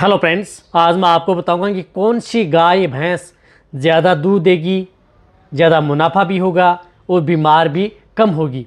hello friends आज मैं आपको बताऊंगा कि कौन सी गाय भैंस ज़्यादा दूध देगी ज़्यादा मुनाफा भी होगा और बीमार भी कम होगी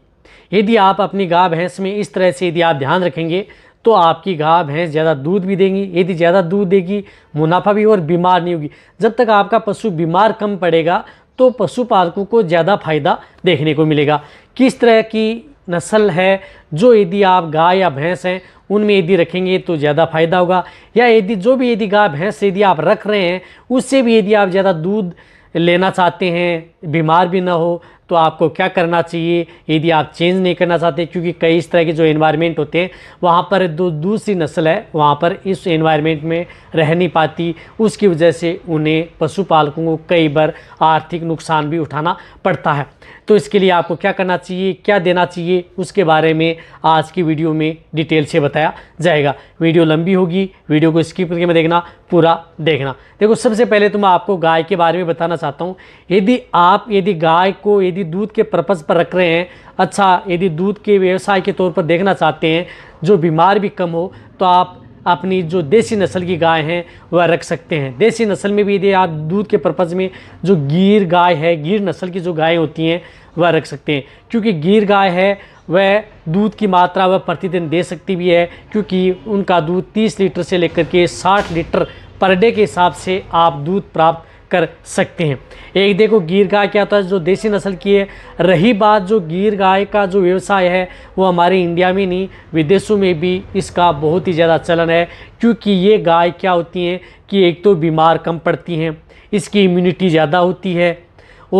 यदि आप अपनी गाय भैंस में इस तरह से यदि आप ध्यान रखेंगे तो आपकी गाय भैंस ज़्यादा दूध भी देंगी यदि ज़्यादा दूध देगी मुनाफा भी और बीमार नहीं होगी जब तक आपका पशु बीमार कम पड़ेगा तो पशुपालकों को ज़्यादा फायदा देखने को मिलेगा किस तरह की नस्ल है जो यदि आप गाय या भैंस हैं उनमें यदि रखेंगे तो ज़्यादा फायदा होगा या यदि जो भी यदि गाय भैंस यदि आप रख रहे हैं उससे भी यदि आप ज़्यादा दूध लेना चाहते हैं बीमार भी ना हो तो आपको क्या करना चाहिए यदि आप चेंज नहीं करना चाहते क्योंकि कई इस तरह के जो एनवायरनमेंट होते हैं वहाँ पर दो दूसरी नस्ल है वहाँ पर इस एनवायरनमेंट में रह नहीं पाती उसकी वजह से उन्हें पशुपालकों को कई बार आर्थिक नुकसान भी उठाना पड़ता है तो इसके लिए आपको क्या करना चाहिए क्या देना चाहिए उसके बारे में आज की वीडियो में डिटेल से बताया जाएगा वीडियो लंबी होगी वीडियो को स्किप करके मैं देखना पूरा देखना देखो सबसे पहले तो मैं आपको गाय के बारे में बताना चाहता हूँ यदि आप यदि गाय को यदि दूध के पर्पज़ पर रख रहे हैं अच्छा यदि दूध के व्यवसाय के तौर पर देखना चाहते हैं जो बीमार भी कम हो तो आप अपनी जो देसी नस्ल की गाय हैं वह रख सकते हैं देसी नस्ल में भी यदि आप दूध के पर्पज़ में जो गिर गाय है गिर नस्ल की जो गायें होती हैं वह रख सकते हैं क्योंकि गिर गाय है वह दूध की मात्रा वह प्रतिदिन दे सकती भी है क्योंकि उनका दूध 30 लीटर से लेकर के 60 लीटर पर डे के हिसाब से आप दूध प्राप्त कर सकते हैं एक देखो गिर गाय क्या होता है जो देसी नस्ल की है रही बात जो गिर गाय का जो व्यवसाय है वो हमारे इंडिया में नहीं विदेशों में भी इसका बहुत ही ज़्यादा चलन है क्योंकि ये गाय क्या होती हैं कि एक तो बीमार कम पड़ती हैं इसकी इम्यूनिटी ज़्यादा होती है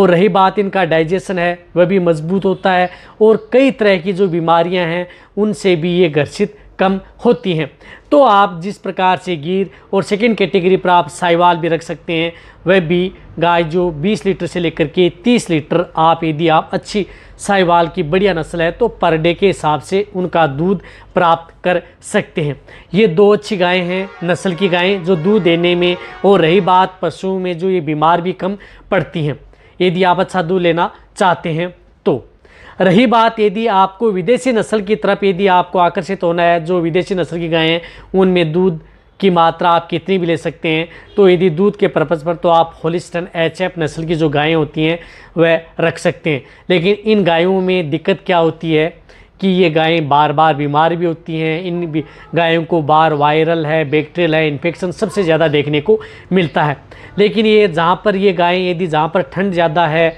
और रही बात इनका डाइजेशन है वह भी मजबूत होता है और कई तरह की जो बीमारियां हैं उनसे भी ये ग्रसित कम होती हैं तो आप जिस प्रकार से गिर और सेकेंड कैटेगरी पर आप साइवाल भी रख सकते हैं वह भी गाय जो 20 लीटर से लेकर के 30 लीटर आप यदि आप अच्छी साइवाल की बढ़िया नस्ल है तो पर डे के हिसाब से उनका दूध प्राप्त कर सकते हैं ये दो अच्छी गायें हैं नस्ल की गायें जो दूध देने में और रही बात पशुओं में जो ये बीमार भी कम पड़ती हैं यदि आप अच्छा दूध लेना चाहते हैं रही बात यदि आपको विदेशी नस्ल की तरफ यदि आपको आकर्षित होना है जो विदेशी नस्ल की गायें उनमें दूध की मात्रा आप कितनी भी ले सकते हैं तो यदि दूध के पर्पज़ पर तो आप होलिस्टन एच एफ नस्ल की जो गायें होती हैं वह रख सकते हैं लेकिन इन गायों में दिक्कत क्या होती है कि ये गायें बार बार बीमार भी होती हैं इन गायों को बार वायरल है बैक्टीरियल है इन्फेक्शन सबसे ज़्यादा देखने को मिलता है लेकिन ये जहाँ पर ये गायें यदि जहाँ पर ठंड ज़्यादा है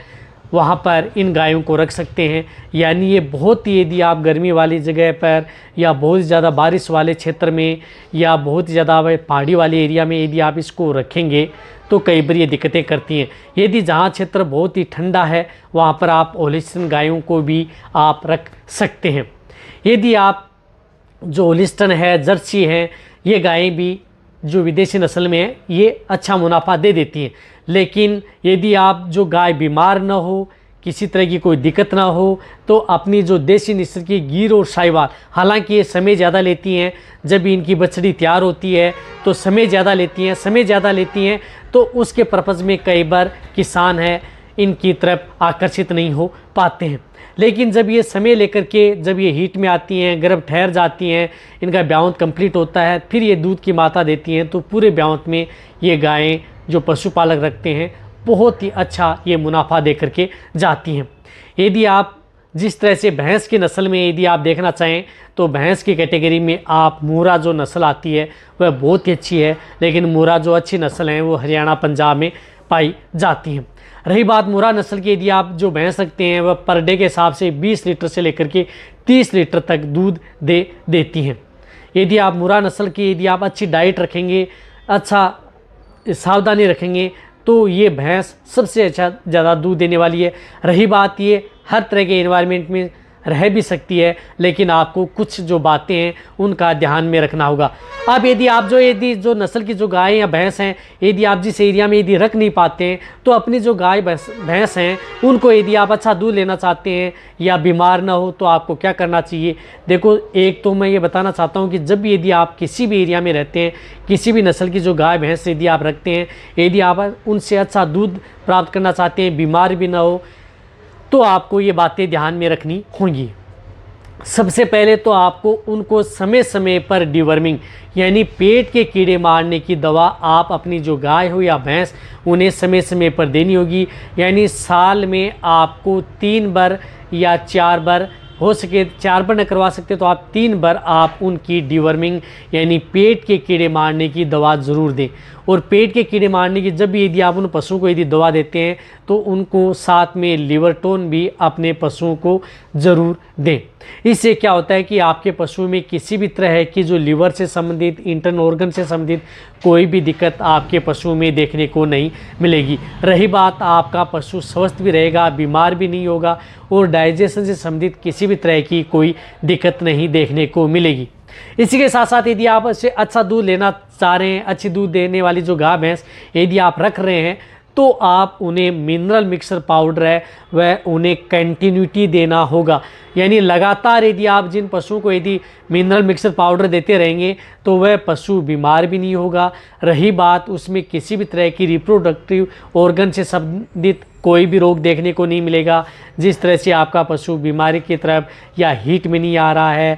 वहाँ पर इन गायों को रख सकते हैं यानी ये बहुत ही यदि आप गर्मी वाली जगह पर या बहुत ज़्यादा बारिश वाले क्षेत्र में या बहुत ज़्यादा पहाड़ी वाले एरिया में यदि आप इसको रखेंगे तो कई बार ये दिक्कतें करती हैं यदि जहाँ क्षेत्र बहुत ही ठंडा है वहाँ पर आप ओलिस्टन गायों को भी आप रख सकते हैं यदि आप जो ओलिस्टन है जर्सी हैं ये गायें भी जो विदेशी नस्ल में है ये अच्छा मुनाफा दे देती हैं लेकिन यदि आप जो गाय बीमार ना हो किसी तरह की कोई दिक्कत ना हो तो अपनी जो देसी नस्ल की गिर और साहिवाल हालांकि ये समय ज़्यादा लेती हैं जब इनकी बछड़ी तैयार होती है तो समय ज़्यादा लेती हैं समय ज़्यादा लेती हैं तो उसके पर्पज़ में कई बार किसान है इनकी तरफ आकर्षित नहीं हो पाते हैं लेकिन जब ये समय लेकर के जब ये हीट में आती हैं गर्भ ठहर जाती हैं इनका ब्यावत कंप्लीट होता है फिर ये दूध की माता देती हैं तो पूरे ब्यावंत में ये गायें जो पशुपालक रखते हैं बहुत ही अच्छा ये मुनाफा दे करके जाती हैं यदि आप जिस तरह से भैंस की नस्ल में यदि आप देखना चाहें तो भैंस की कैटेगरी में आप मूरा जो नस्ल आती है वह बहुत ही अच्छी है लेकिन मूरा जो अच्छी नस्ल है वो हरियाणा पंजाब में पाई जाती हैं रही बात मुरा नस्ल की यदि आप जो भैंस रखते हैं वह पर डे के हिसाब से 20 लीटर से लेकर के 30 लीटर तक दूध दे देती हैं यदि आप मुरा नस्ल की यदि आप अच्छी डाइट रखेंगे अच्छा सावधानी रखेंगे तो ये भैंस सबसे अच्छा ज़्यादा दूध देने वाली है रही बात ये हर तरह के इन्वायरमेंट में रह भी सकती है लेकिन आपको कुछ जो बातें हैं उनका ध्यान में रखना होगा अब यदि आप जो यदि जो नस्ल की जो गाय या भैंस हैं यदि आप जिस एरिया में यदि रख नहीं पाते हैं तो अपनी जो गाय भैंस हैं उनको यदि आप अच्छा दूध लेना चाहते हैं या बीमार ना हो तो आपको क्या करना चाहिए देखो एक तो मैं ये बताना चाहता हूँ कि जब भी यदि आप किसी भी एरिया में रहते हैं किसी भी नस्ल की जो गाय भैंस यदि आप रखते हैं यदि आप उनसे अच्छा दूध प्राप्त करना चाहते हैं बीमार भी ना हो तो आपको ये बातें ध्यान में रखनी होंगी सबसे पहले तो आपको उनको समय समय पर डिवर्मिंग यानी पेट के कीड़े मारने की दवा आप अपनी जो गाय हो या भैंस उन्हें समय समय पर देनी होगी यानी साल में आपको तीन बार या चार बार हो सके चार बार न करवा सकते तो आप तीन बार आप उनकी डिवर्मिंग यानी पेट के कीड़े मारने की दवा ज़रूर दें और पेट के कीड़े मारने की जब भी यदि आप उन पशुओं को यदि दवा देते हैं तो उनको साथ में लीवर टोन भी अपने पशुओं को ज़रूर दें इससे क्या होता है कि आपके पशु में किसी भी तरह की जो लीवर से संबंधित इंटरन ऑर्गन से संबंधित कोई भी दिक्कत आपके पशु में देखने को नहीं मिलेगी रही बात आपका पशु स्वस्थ भी रहेगा बीमार भी नहीं होगा और डाइजेशन से संबंधित किसी भी तरह की कोई दिक्कत नहीं देखने को मिलेगी इसी के साथ साथ यदि आप इससे अच्छा दूध लेना चाह रहे हैं अच्छी दूध देने वाली जो गाय भैंस यदि आप रख रहे हैं तो आप उन्हें मिनरल मिक्सर पाउडर है वह उन्हें कंटिन्यूटी देना होगा यानी लगातार यदि आप जिन पशुओं को यदि मिनरल मिक्सर पाउडर देते रहेंगे तो वह पशु बीमार भी नहीं होगा रही बात उसमें किसी भी तरह की रिप्रोडक्टिव ऑर्गन से संबंधित कोई भी रोग देखने को नहीं मिलेगा जिस तरह से आपका पशु बीमारी की तरफ या हीट में नहीं आ रहा है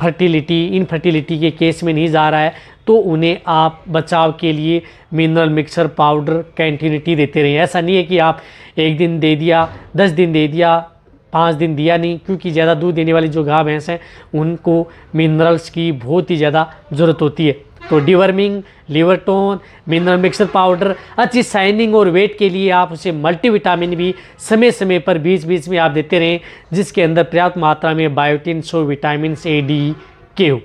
फर्टिलिटी इनफर्टिलिटी के केस में नहीं जा रहा है तो उन्हें आप बचाव के लिए मिनरल मिक्सर पाउडर कैंटिनिटी देते रहें ऐसा नहीं है कि आप एक दिन दे दिया दस दिन दे दिया पाँच दिन दिया नहीं क्योंकि ज़्यादा दूध देने वाली जो गाय भैंस हैं उनको मिनरल्स की बहुत ही ज़्यादा ज़रूरत होती है तो deworming liver tonic mineral mixer powder अच्छी साइनिंग और वेट के लिए आप उसे मल्टीविटामिन भी समय समय पर बीच बीच में आप देते रहें जिसके अंदर पर्याप्त मात्रा में बायोटिन सो विटामिन ए डी के हो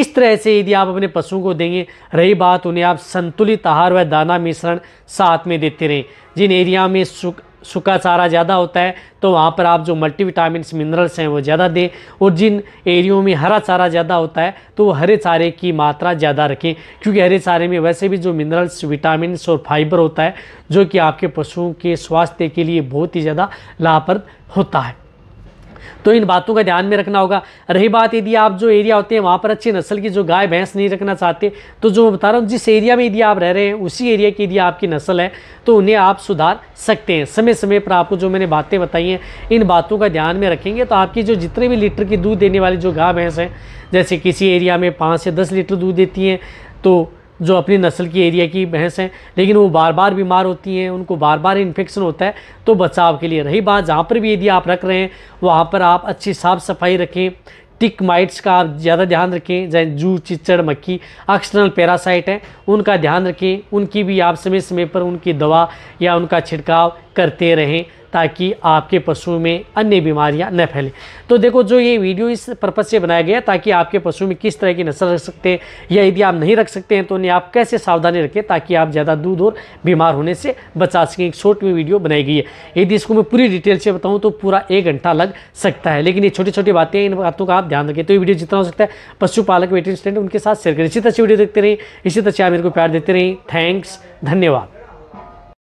इस तरह से यदि आप अपने पशुओं को देंगे रही बात उन्हें आप संतुलित आहार व दाना मिश्रण साथ में देते रहें जिन एरिया में सुख सूखा चारा ज़्यादा होता है तो वहाँ पर आप जो मल्टीविटामिन मिनरल्स हैं वो ज़्यादा दें और जिन एरियो में हरा चारा ज़्यादा होता है तो वो हरे चारे की मात्रा ज़्यादा रखें क्योंकि हरे चारे में वैसे भी जो मिनरल्स विटामिन और फाइबर होता है जो कि आपके पशुओं के स्वास्थ्य के लिए बहुत ही ज़्यादा लाभप्रद होता है तो इन बातों का ध्यान में रखना होगा रही बात यदि आप जो एरिया होते हैं वहाँ पर अच्छी नस्ल की जो गाय भैंस नहीं रखना चाहते तो जो मैं बता रहा हूँ जिस एरिया में यदि आप रह रहे हैं उसी एरिया की यदि आपकी नस्ल है तो उन्हें आप सुधार सकते हैं समय समय पर आपको जो मैंने बातें बताई हैं इन बातों का ध्यान में रखेंगे तो आपकी जो जितने भी लीटर की दूध देने वाली जो गाय भैंस हैं जैसे किसी एरिया में पाँच से दस लीटर दूध देती हैं तो जो अपनी नस्ल की एरिया की भैंस हैं लेकिन वो बार बार बीमार होती हैं उनको बार बार इन्फेक्शन होता है तो बचाव के लिए रही बात जहाँ पर भी यदि आप रख रहे हैं वहाँ पर आप अच्छी साफ़ सफाई रखें टिक माइट्स का आप ज़्यादा ध्यान रखें जैसे जू चिचड़ मक्खी एक्सटर्नल पैरासाइट हैं उनका ध्यान रखें उनकी भी आप समय समय पर उनकी दवा या उनका छिड़काव करते रहें ताकि आपके पशु में अन्य बीमारियां न फैलें तो देखो जो ये वीडियो इस पर्पज़ से बनाया गया ताकि आपके पशु में किस तरह की नस्ल रख सकते हैं या यदि आप नहीं रख सकते हैं तो उन्हें आप कैसे सावधानी रखें ताकि आप ज़्यादा दूध और बीमार होने से बचा सकें एक शॉर्ट में वीडियो बनाई गई है यदि इसको मैं पूरी डिटेल से बताऊँ तो पूरा एक घंटा लग सकता है लेकिन ये छोटी छोटी बातें इन बातों का आप ध्यान रखें तो ये वीडियो जितना हो सकता है पशुपालक वेटिंग स्टैंड उनके साथ शेयर करें इसी तरह से वीडियो देखते रहें इसी तरह से आप मेरे को प्यार देते रहें थैंक्स धन्यवाद